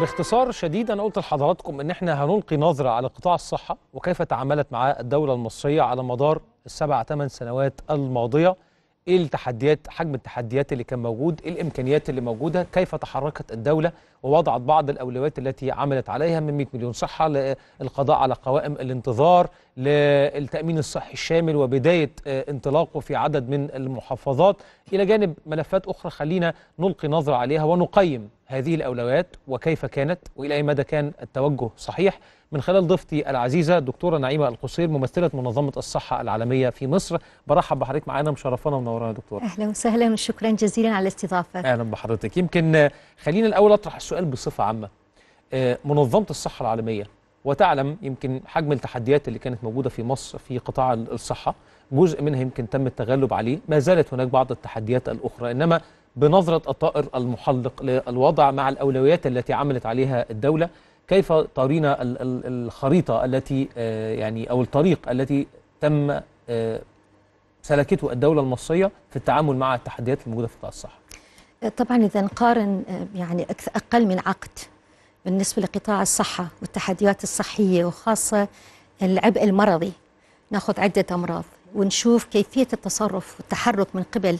باختصار شديد انا قلت لحضراتكم ان احنا هنلقي نظره على قطاع الصحه وكيف تعاملت معاه الدوله المصريه على مدار السبع ثمان سنوات الماضيه ايه التحديات حجم التحديات اللي كان موجود ايه الامكانيات اللي موجوده كيف تحركت الدوله ووضعت بعض الاولويات التي عملت عليها من 100 مليون صحه للقضاء على قوائم الانتظار للتامين الصحي الشامل وبدايه آه، انطلاقه في عدد من المحافظات الى جانب ملفات اخرى خلينا نلقي نظره عليها ونقيم هذه الاولويات وكيف كانت والى اي مدى كان التوجه صحيح من خلال ضيفتي العزيزه الدكتوره نعيمه القصير ممثله منظمه الصحه العالميه في مصر برحب بحضرتك معانا مشرفانا ومنورانا يا دكتوره اهلا وسهلا وشكرا جزيلا على الاستضافه اهلا بحضرتك يمكن خلينا الاول اطرح السؤال بصفه عامه آه، منظمه الصحه العالميه وتعلم يمكن حجم التحديات اللي كانت موجوده في مصر في قطاع الصحه جزء منها يمكن تم التغلب عليه ما زالت هناك بعض التحديات الاخرى انما بنظره الطائر المحلق للوضع مع الاولويات التي عملت عليها الدوله كيف ترين الخريطة التي آه، يعني أو الطريق التي تم آه، سلكته الدولة المصرية في التعامل مع التحديات الموجودة في قطاع الصحة آه، طبعا إذا نقارن يعني أقل من عقد بالنسبة لقطاع الصحة والتحديات الصحية وخاصة العبء المرضي ناخذ عدة أمراض ونشوف كيفية التصرف والتحرك من قبل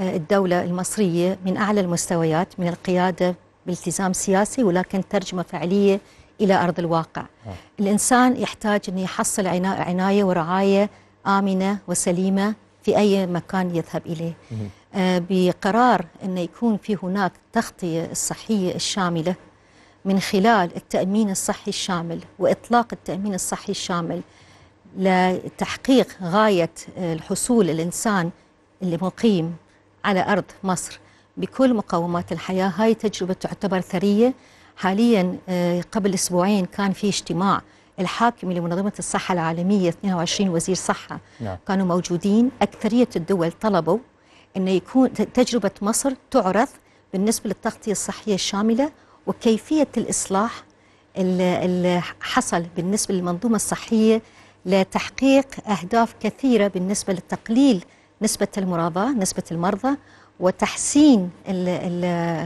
الدولة المصرية من أعلى المستويات من القيادة بالتزام سياسي ولكن ترجمة فعلية إلى أرض الواقع آه. الإنسان يحتاج أن يحصل عناية ورعاية آمنة وسليمة في أي مكان يذهب إليه آه، بقرار أن يكون في هناك تغطية الصحية الشاملة من خلال التأمين الصحي الشامل وإطلاق التأمين الصحي الشامل لتحقيق غاية آه، الحصول الإنسان اللي مقيم على أرض مصر بكل مقومات الحياة هاي تجربة تعتبر ثرية حاليا آه، قبل أسبوعين كان في اجتماع الحاكم لمنظمة الصحة العالمية 22 وزير صحة نعم. كانوا موجودين أكثرية الدول طلبوا أن يكون تجربة مصر تعرض بالنسبة للتغطية الصحية الشاملة وكيفية الإصلاح اللي حصل بالنسبة للمنظومة الصحية لتحقيق أهداف كثيرة بالنسبة لتقليل نسبة المرضى نسبة المرضى وتحسين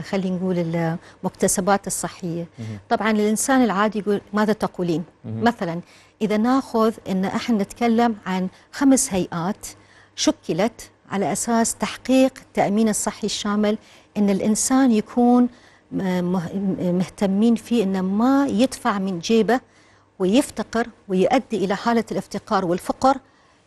خلينا نقول المكتسبات الصحيه طبعا الانسان العادي يقول ماذا تقولين مثلا اذا ناخذ ان احنا نتكلم عن خمس هيئات شكلت على اساس تحقيق التامين الصحي الشامل ان الانسان يكون مهتمين فيه انه ما يدفع من جيبه ويفتقر ويؤدي الى حاله الافتقار والفقر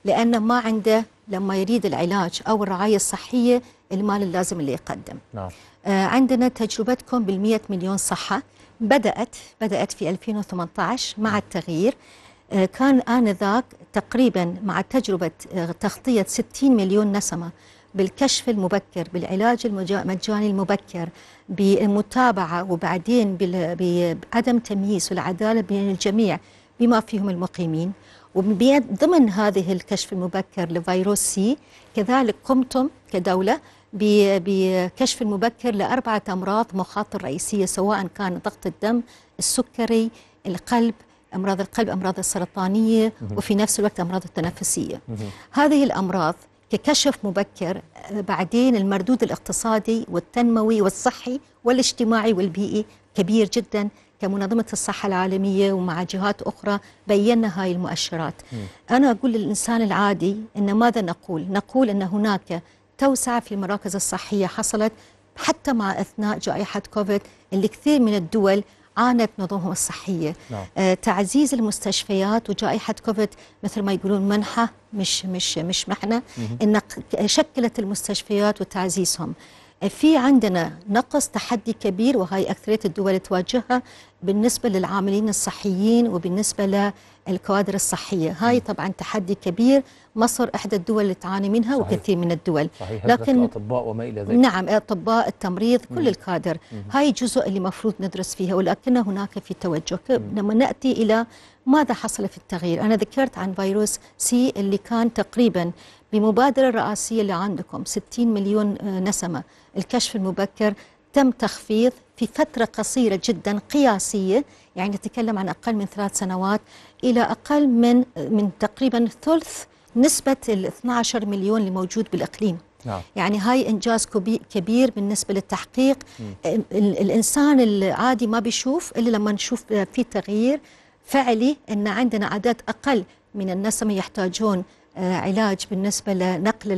لانه ما عنده لما يريد العلاج أو الرعاية الصحية المال اللازم اللي يقدم نعم. آه عندنا تجربتكم بالمئة مليون صحة بدأت بدأت في 2018 مع نعم. التغيير آه كان آنذاك تقريبا مع تجربة آه تغطية 60 مليون نسمة بالكشف المبكر بالعلاج المجاني المبكر بالمتابعة وبعدين بعدم تمييز والعدالة بين الجميع بما فيهم المقيمين ومن ضمن هذه الكشف المبكر لفيروس سي كذلك قمتم كدولة بكشف المبكر لأربعة أمراض مخاطر رئيسية سواء كان ضغط الدم السكري القلب أمراض القلب أمراض السرطانية وفي نفس الوقت أمراض التنفسية هذه الأمراض ككشف مبكر آه، بعدين المردود الاقتصادي والتنموي والصحي والاجتماعي والبيئي كبير جدا كمنظمة الصحة العالمية ومع جهات أخرى بينا هاي المؤشرات م. أنا أقول للإنسان العادي أن ماذا نقول نقول أن هناك توسعة في المراكز الصحية حصلت حتى مع أثناء جائحة كوفيد اللي كثير من الدول عانت نظمهم الصحية نعم. آه تعزيز المستشفيات وجائحة كوفيد مثل ما يقولون منحة مش مش مش محنة إن شكلت المستشفيات وتعزيزهم في عندنا نقص تحدي كبير وهي أكثرية الدول تواجهها بالنسبة للعاملين الصحيين وبالنسبة للكوادر الصحية هاي طبعا تحدي كبير مصر إحدى الدول اللي تعاني منها صحيح. وكثير من الدول صحيح. لكن الأطباء وما إلى ذلك نعم الأطباء التمريض كل مم. الكادر مم. هاي جزء اللي مفروض ندرس فيها ولكن هناك في توجه لما نعم، نأتي إلى ماذا حصل في التغيير أنا ذكرت عن فيروس سي اللي كان تقريبا بمبادرة رئاسية اللي عندكم 60 مليون آه، نسمة الكشف المبكر تم تخفيض في فترة قصيرة جدا قياسية يعني نتكلم عن أقل من ثلاث سنوات إلى أقل من آه، من تقريبا ثلث نسبة ال 12 مليون الموجود بالإقليم نعم. يعني هاي إنجاز كبير بالنسبة للتحقيق آه، ال الإنسان العادي ما بيشوف إلا لما نشوف في تغيير فعلي أن عندنا عدد أقل من النسمة يحتاجون علاج بالنسبة لنقل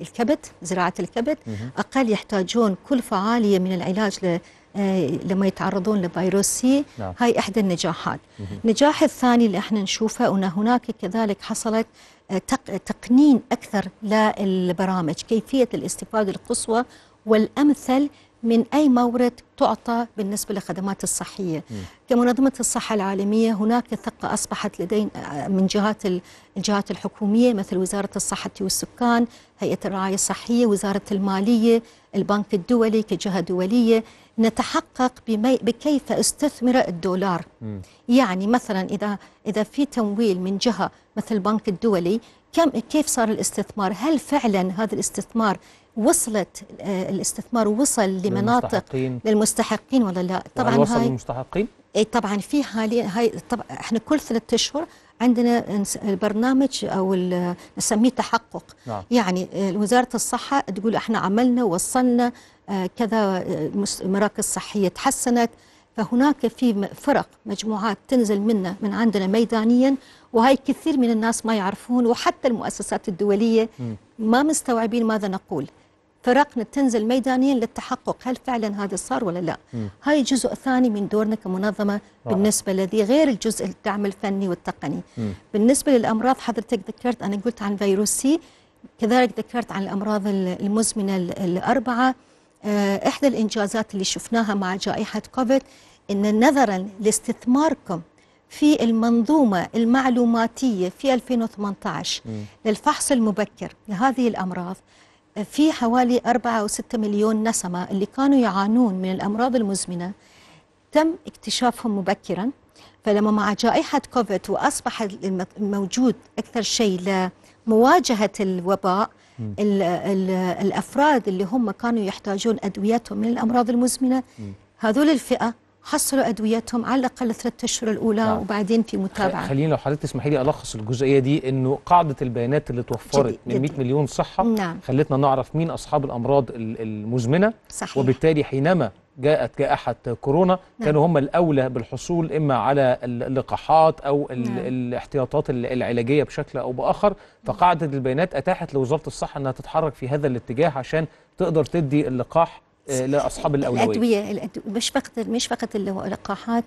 الكبد زراعة الكبد أقل يحتاجون كلفة عالية من العلاج آه، لما يتعرضون لفيروس سي نعم. هاي إحدى النجاحات النجاح الثاني اللي احنا نشوفه أن هناك كذلك حصلت آه، تقنين أكثر للبرامج كيفية الاستفادة القصوى والأمثل من أي مورد تعطى بالنسبة للخدمات الصحية م. كمنظمة الصحة العالمية هناك ثقة أصبحت لدينا من جهات الجهات الحكومية مثل وزارة الصحة والسكان هيئة الرعاية الصحية وزارة المالية البنك الدولي كجهة دولية نتحقق بكيف استثمر الدولار م. يعني مثلا إذا إذا في تمويل من جهة مثل البنك الدولي كم كيف صار الاستثمار هل فعلا هذا الاستثمار وصلت آه، الاستثمار وصل لمناطق للمستحقين, للمستحقين ولا لا طبعا وصل هاي للمستحقين اي طبعا في حاليا هاي طبعا احنا كل ثلاثة اشهر عندنا البرنامج او نسميه تحقق نعم. يعني آه، وزاره الصحه تقول احنا عملنا وصلنا آه، كذا مراكز صحيه تحسنت فهناك في فرق مجموعات تنزل منا من عندنا ميدانيا وهي كثير من الناس ما يعرفون وحتى المؤسسات الدولية ما مستوعبين ماذا نقول فرقنا تنزل ميدانيا للتحقق هل فعلا هذا صار ولا لا هاي جزء ثاني من دورنا كمنظمة بالنسبة لذي غير الجزء الدعم الفني والتقني م. بالنسبة للأمراض حضرتك ذكرت أنا قلت عن فيروس سي كذلك ذكرت عن الأمراض المزمنة الأربعة آه، إحدى الإنجازات اللي شفناها مع جائحة كوفيد إن نظرا لاستثماركم في المنظومة المعلوماتية في 2018 م. للفحص المبكر لهذه الأمراض في حوالي 4 أو 6 مليون نسمة اللي كانوا يعانون من الأمراض المزمنة تم اكتشافهم مبكرا فلما مع جائحة كوفيد وأصبح الموجود أكثر شيء لمواجهة الوباء الـ الـ الأفراد اللي هم كانوا يحتاجون أدويتهم من الأمراض المزمنة هذول الفئة حصلوا ادويتهم على الاقل ثلاثة اشهر الاولى نعم. وبعدين في متابعه خلينا لو حضرتك تسمحي لي الخص الجزئيه دي انه قاعده البيانات اللي توفرت جديد. من 100 مليون صحه نعم. خلتنا نعرف مين اصحاب الامراض المزمنه صحيح. وبالتالي حينما جاءت جائحة كورونا نعم. كانوا هم الأولى بالحصول إما على اللقاحات أو نعم. الاحتياطات العلاجية بشكل أو بآخر نعم. فقاعدة البيانات أتاحت لوزارة الصحة أنها تتحرك في هذا الاتجاه عشان تقدر تدي اللقاح آه، لاصحاب الاولويه الادويه مش فقط مش فقط اللقاحات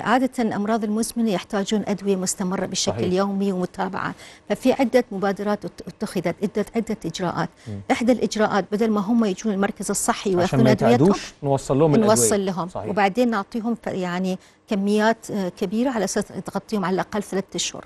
عادة الأمراض المزمنة يحتاجون أدوية مستمرة بشكل صحيح. يومي ومتابعة ففي عدة مبادرات اتخذت عدة عدة إجراءات م. إحدى الإجراءات بدل ما هم يجون المركز الصحي ويأخذون أدويتهم نوصل لهم نوصل الأدوية. لهم صحيح. وبعدين نعطيهم يعني كميات آه، كبيرة على أساس تغطيهم على الأقل ثلاثة أشهر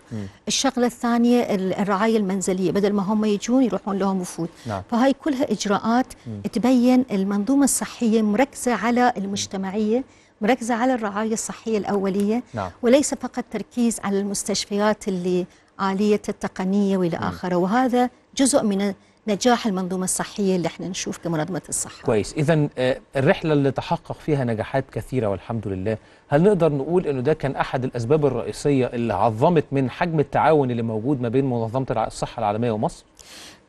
الشغلة الثانية الرعاية المنزلية بدل ما هم يجون يروحون لهم وفود نعم. فهاي كلها إجراءات م. تبين المنظومة الصحية مركزة على المجتمعية م. مركزة على الرعاية الصحية الأولية نعم. وليس فقط تركيز على المستشفيات اللي عالية التقنية وإلى آخره وهذا جزء من نجاح المنظومة الصحية اللي احنا نشوف كمنظمة الصحة كويس إذا آه، الرحلة اللي تحقق فيها نجاحات كثيرة والحمد لله هل نقدر نقول أنه ده كان أحد الأسباب الرئيسية اللي عظمت من حجم التعاون اللي موجود ما بين منظمة الصحة العالمية ومصر؟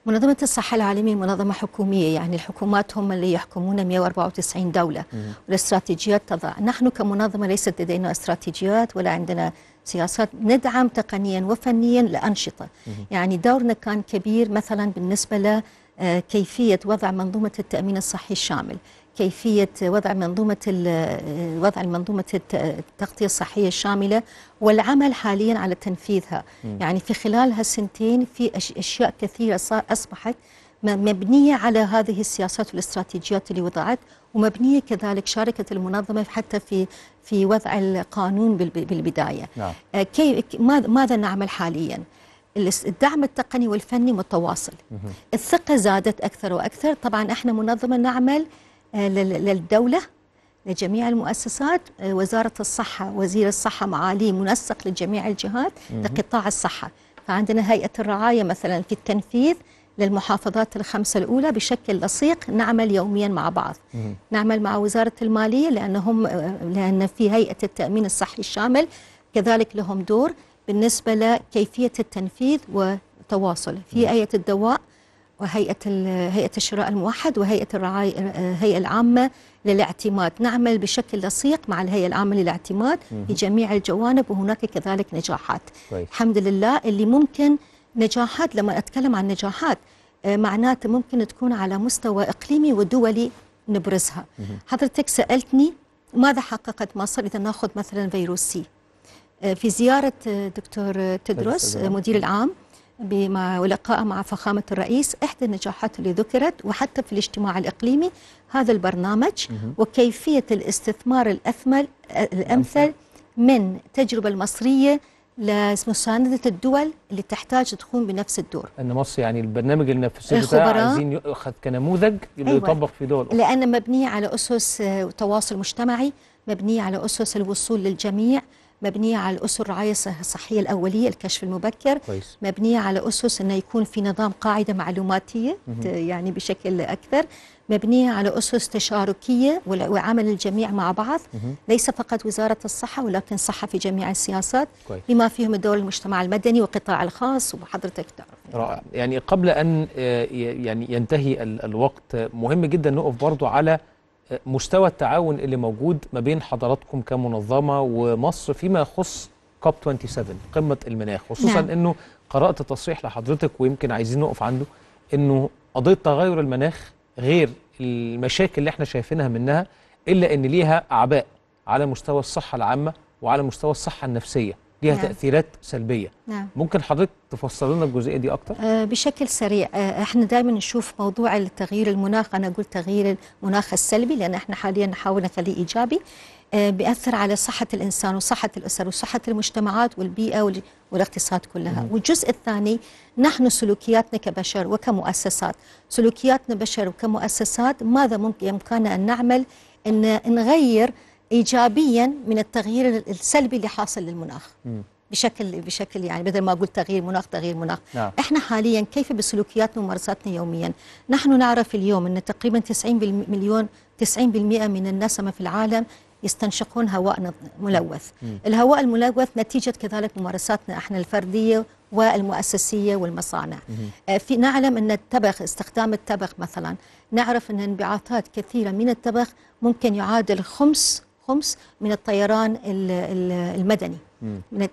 منظمة الصحة العالمية منظمة حكومية يعني الحكومات هم اللي يحكمون 194 دولة والاستراتيجيات تضع نحن كمنظمة ليست لدينا استراتيجيات ولا عندنا سياسات ندعم تقنيا وفنيا لأنشطة يعني دورنا كان كبير مثلا بالنسبة لكيفية آه، وضع منظومة التأمين الصحي الشامل كيفية وضع منظومة وضع المنظومة التغطية الصحية الشاملة والعمل حاليا على تنفيذها م. يعني في خلال هالسنتين في أشياء كثيرة أصبحت مبنية على هذه السياسات والاستراتيجيات اللي وضعت ومبنية كذلك شاركة المنظمة حتى في في وضع القانون بالبداية نعم. آه، كيف ماذا نعمل حاليا الدعم التقني والفني متواصل الثقة زادت أكثر وأكثر طبعا احنا منظمة نعمل آه، للدولة لجميع المؤسسات آه، وزارة الصحة وزير الصحة معالي منسق لجميع الجهات لقطاع الصحة فعندنا هيئة الرعاية مثلا في التنفيذ للمحافظات الخمسة الأولى بشكل لصيق نعمل يوميا مع بعض نعمل مع وزارة المالية لأنهم آه، لأن في هيئة التأمين الصحي الشامل كذلك لهم دور بالنسبة لكيفية التنفيذ وتواصل في آية الدواء وهيئة هيئة الشراء الموحد وهيئة الرعاية الهيئة العامة للاعتماد نعمل بشكل لصيق مع الهيئة العامة للاعتماد في جميع الجوانب وهناك كذلك نجاحات طيب. الحمد لله اللي ممكن نجاحات لما أتكلم عن نجاحات آه، معناته ممكن تكون على مستوى إقليمي ودولي نبرزها حضرتك سألتني ماذا حققت مصر إذا نأخذ مثلا فيروس سي آه، في زيارة آه، دكتور طيب، تدرس مدير العام بما ولقاء مع فخامة الرئيس إحدى النجاحات اللي ذكرت وحتى في الاجتماع الإقليمي هذا البرنامج وكيفية الاستثمار الأثمل الأمثل من التجربة المصرية لمساندة الدول اللي تحتاج تقوم بنفس الدور أن مصر يعني البرنامج اللي نفسه ده عايزين يأخذ كنموذج يبقى أيوة. يطبق في دول أخرى لأنه مبنية على أسس تواصل مجتمعي مبنية على أسس الوصول للجميع مبنيه على اسس الرعاية الصحية الاوليه الكشف المبكر كويس. مبنيه على اسس انه يكون في نظام قاعده معلوماتيه يعني بشكل اكثر مبنيه على اسس تشاركيه وعمل الجميع مع بعض ليس فقط وزاره الصحه ولكن صحه في جميع السياسات كويس. بما فيهم الدور المجتمع المدني والقطاع الخاص وحضرتك تعرف رائع يعني قبل ان آه، يعني ينتهي الوقت مهم جدا نقف برضو على مستوى التعاون اللي موجود ما بين حضراتكم كمنظمه ومصر فيما يخص كوب 27 قمه المناخ خصوصا نعم. انه قرات تصريح لحضرتك ويمكن عايزين نقف عنده انه قضيه تغير المناخ غير المشاكل اللي احنا شايفينها منها الا ان ليها اعباء على مستوى الصحه العامه وعلى مستوى الصحه النفسيه ليها نعم. تاثيرات سلبيه نعم. ممكن حضرتك تفصل لنا الجزئيه دي اكتر آه بشكل سريع آه احنا دايما نشوف موضوع التغيير المناخ انا اقول تغيير المناخ السلبي لان احنا حاليا نحاول نخليه ايجابي آه بياثر على صحه الانسان وصحه الاسر وصحه المجتمعات والبيئه والاقتصاد كلها مم. نعم. والجزء الثاني نحن سلوكياتنا كبشر وكمؤسسات سلوكياتنا بشر وكمؤسسات ماذا ممكن بامكاننا ان نعمل ان نغير ايجابيا من التغيير السلبي اللي حاصل للمناخ م. بشكل بشكل يعني بدل ما اقول تغيير مناخ تغيير مناخ نعم. احنا حاليا كيف بسلوكياتنا وممارساتنا يوميا نحن نعرف اليوم ان تقريبا 90 مليون 90% من النسمه في العالم يستنشقون هواء ملوث مم. الهواء الملوث نتيجه كذلك ممارساتنا احنا الفرديه والمؤسسيه والمصانع آه، في نعلم ان التبخ استخدام التبخ مثلا نعرف ان انبعاثات كثيره من التبخ ممكن يعادل خمس خمس من الطيران المدني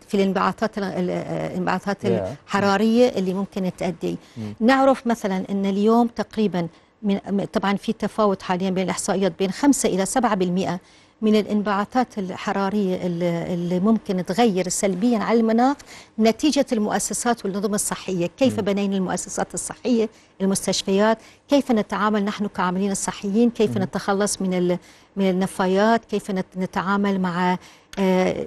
في الانبعاثات الانبعاثات الحراريه اللي ممكن تؤدي نعرف مثلا ان اليوم تقريبا من طبعا في تفاوت حاليا بين الاحصائيات بين 5 الى 7% من الانبعاثات الحرارية اللي ممكن تغير سلبيا على المناخ نتيجة المؤسسات والنظم الصحية كيف بنينا المؤسسات الصحية المستشفيات كيف نتعامل نحن كعاملين الصحيين كيف نتخلص من من النفايات كيف نتعامل مع آه،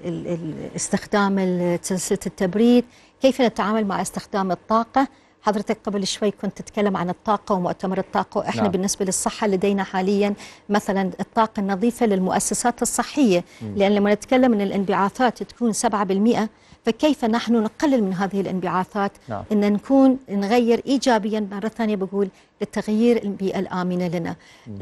استخدام سلسلة التبريد كيف نتعامل مع استخدام الطاقة حضرتك قبل شوي كنت تتكلم عن الطاقة ومؤتمر الطاقة وإحنا نعم. بالنسبة للصحة لدينا حاليا مثلا الطاقة النظيفة للمؤسسات الصحية م. لأن لما نتكلم أن الانبعاثات تكون 7% فكيف نحن نقلل من هذه الانبعاثات نعم. ان نكون نغير ايجابيا مره ثانيه بقول للتغيير البيئه الامنه لنا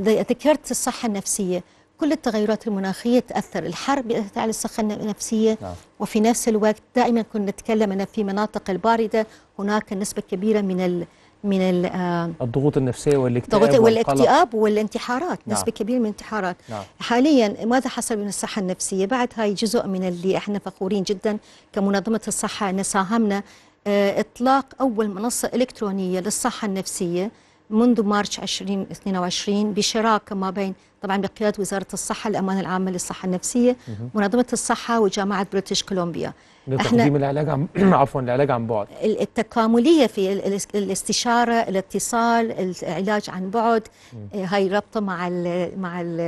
ذكرت الصحه النفسيه كل التغيرات المناخية تأثر الحرب تأثر على الصحة النفسية نعم. وفي نفس الوقت دائما كنا نتكلم أن في مناطق الباردة هناك نسبة كبيرة من ال من ال آه، الضغوط النفسية والاكتئاب والاكتئاب والانتحارات نعم. نسبة كبيرة من الانتحارات نعم. حاليا ماذا حصل من الصحة النفسية بعد هاي جزء من اللي احنا فخورين جدا كمنظمة الصحة أن ساهمنا آه، إطلاق أول منصة إلكترونية للصحة النفسية منذ مارش 2022 بشراكه ما بين طبعا بقياده وزاره الصحه الامانه العامه للصحه النفسيه منظمه الصحه وجامعه بريتش كولومبيا لتقديم العلاج عن عفوا العلاج عن بعد التكامليه في الاستشاره الاتصال العلاج عن بعد آه، هاي ربطه مع ال مع ال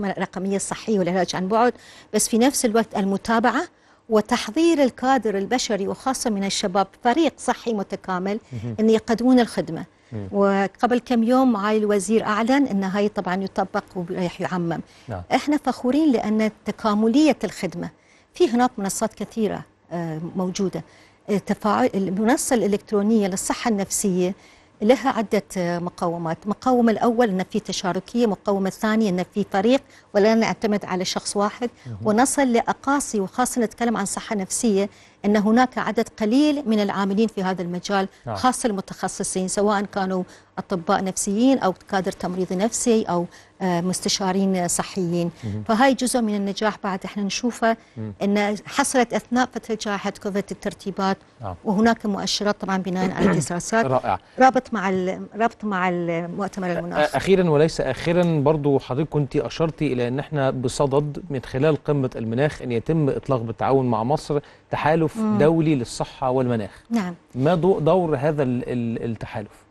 الرقميه الصحيه والعلاج عن بعد بس في نفس الوقت المتابعه وتحضير الكادر البشري وخاصة من الشباب فريق صحي متكامل أن يقدمون الخدمة وقبل كم يوم معالي الوزير أعلن أن هاي طبعا يطبق وراح يعمم نعم. إحنا فخورين لأن تكاملية الخدمة في هناك منصات كثيرة آه، موجودة آه، تفاعل المنصة الإلكترونية للصحة النفسية لها عدة مقاومات مقاومة الأول أن في تشاركية مقاومة الثانية أن في فريق ولا نعتمد على شخص واحد ونصل لأقاصي وخاصة نتكلم عن صحة نفسية أن هناك عدد قليل من العاملين في هذا المجال نعم. خاصة المتخصصين سواء كانوا أطباء نفسيين أو كادر تمريض نفسي أو آه، مستشارين صحيين فهاي جزء من النجاح بعد احنا نشوفه ان حصلت اثناء فتره جائحه كوفيد الترتيبات آه. وهناك مؤشرات طبعا بناء على الدراسات رائع رابط مع رابط مع المؤتمر المناخ اخيرا وليس اخرا برضو حضرتك كنت اشرتي الى ان احنا بصدد من خلال قمه المناخ ان يتم اطلاق بالتعاون مع مصر تحالف دولي للصحه والمناخ نعم ما دور هذا التحالف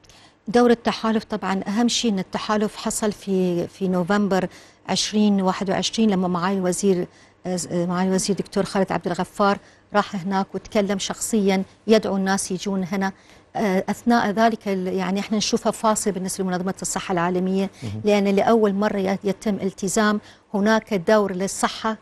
دور التحالف طبعا اهم شيء ان التحالف حصل في في نوفمبر 2021 لما معالي الوزير معالي الوزير الدكتور خالد عبد الغفار راح هناك وتكلم شخصيا يدعو الناس يجون هنا آه، اثناء ذلك يعني احنا نشوفها فاصل بالنسبه لمنظمه الصحه العالميه لان لاول مره يتم التزام هناك دور للصحه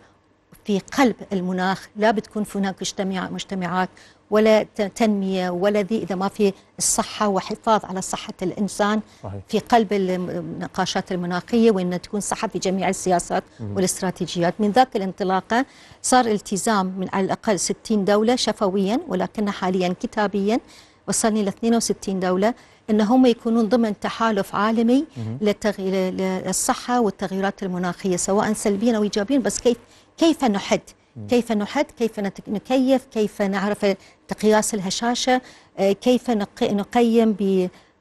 في قلب المناخ لا بتكون هناك مجتمع مجتمعات ولا تنمية ولا ذي إذا ما في الصحة وحفاظ على صحة الإنسان صحيح. في قلب النقاشات المناخية وإن تكون صحة في جميع السياسات والاستراتيجيات من ذاك الانطلاقة صار التزام من على الأقل 60 دولة شفويا ولكن حاليا كتابيا وصلنا إلى 62 دولة أن هم يكونون ضمن تحالف عالمي للصحة والتغيرات المناخية سواء سلبيا أو إيجابيا بس كيف كيف نحد كيف نحد كيف نكيف كيف نعرف تقياس الهشاشة آه، كيف نقيم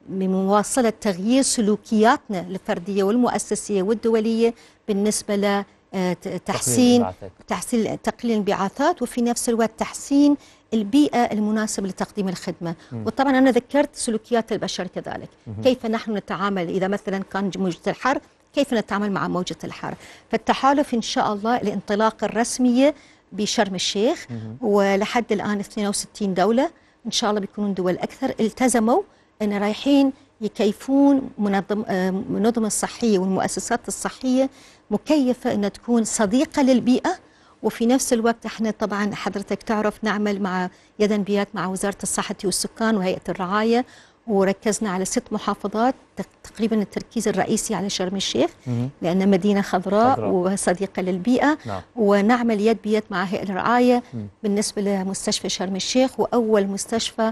بمواصلة تغيير سلوكياتنا الفردية والمؤسسية والدولية بالنسبة ل آه، تحسين تحسين تقليل الانبعاثات وفي نفس الوقت تحسين البيئة المناسبة لتقديم الخدمة مم. وطبعا أنا ذكرت سلوكيات البشر كذلك مم. كيف نحن نتعامل إذا مثلا كان موجة الحر كيف نتعامل مع موجة الحر فالتحالف إن شاء الله الانطلاق الرسمية بشرم الشيخ ولحد الآن 62 دولة إن شاء الله بيكونون دول أكثر التزموا أن رايحين يكيفون منظم آه، المنظمة الصحية والمؤسسات الصحية مكيفة أن تكون صديقة للبيئة وفي نفس الوقت احنا طبعا حضرتك تعرف نعمل مع يدا بيات مع وزارة الصحة والسكان وهيئة الرعاية وركزنا على ست محافظات تقريبا التركيز الرئيسي على شرم الشيخ لأن مدينة خضراء, خضراء. وصديقة للبيئة نعم. ونعمل يد بيد مع هيئة الرعاية بالنسبة لمستشفى شرم الشيخ وأول مستشفى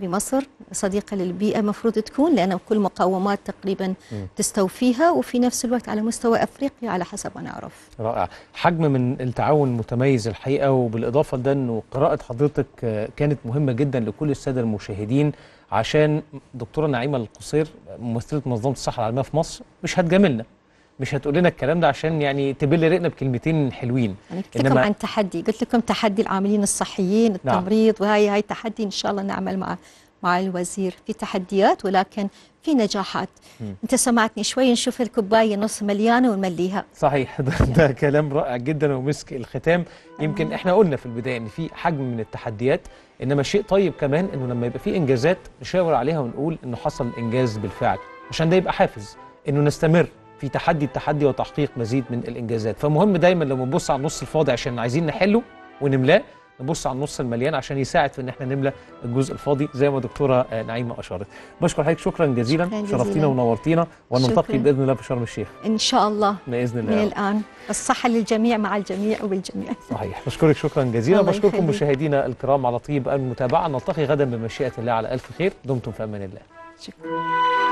بمصر صديقة للبيئة مفروض تكون لأن كل مقاومات تقريبا تستوفيها وفي نفس الوقت على مستوى أفريقيا على حسب ما نعرف رائع حجم من التعاون متميز الحقيقة وبالإضافة لده أنه قراءة حضرتك آه، كانت مهمة جدا لكل السادة المشاهدين عشان دكتورة نعيمة القصير ممثلة منظمة الصحة العالمية في مصر مش هتجاملنا مش هتقول لنا الكلام ده عشان يعني تبل رقنا بكلمتين حلوين انا يعني قلت لكم عن تحدي قلت لكم تحدي العاملين الصحيين نعم. التمريض نعم. وهي هاي تحدي ان شاء الله نعمل مع مع الوزير في تحديات ولكن في نجاحات م. انت سمعتني شوي نشوف الكوبايه نص مليانه ونمليها صحيح ده, يعني. ده كلام رائع جدا ومسك الختام يمكن احنا قلنا في البدايه ان في حجم من التحديات انما شيء طيب كمان انه لما يبقى في انجازات نشاور عليها ونقول انه حصل انجاز بالفعل عشان ده يبقى حافز انه نستمر في تحدي التحدي وتحقيق مزيد من الانجازات فمهم دايما لما نبص على النص الفاضي عشان عايزين نحله ونملاه نبص على النص المليان عشان يساعد في ان احنا نملى الجزء الفاضي زي ما دكتوره نعيمه اشارت بشكر حضرتك شكرا جزيلا, شرفتينا ونورتينا ونلتقي باذن الله في شرم الشيخ ان شاء الله باذن الله من الان الصحه للجميع مع الجميع وبالجميع صحيح بشكرك شكرا جزيلا بشكركم مشاهدينا الكرام على طيب المتابعه نلتقي غدا بمشيئه الله على الف خير دمتم في امان الله شكرا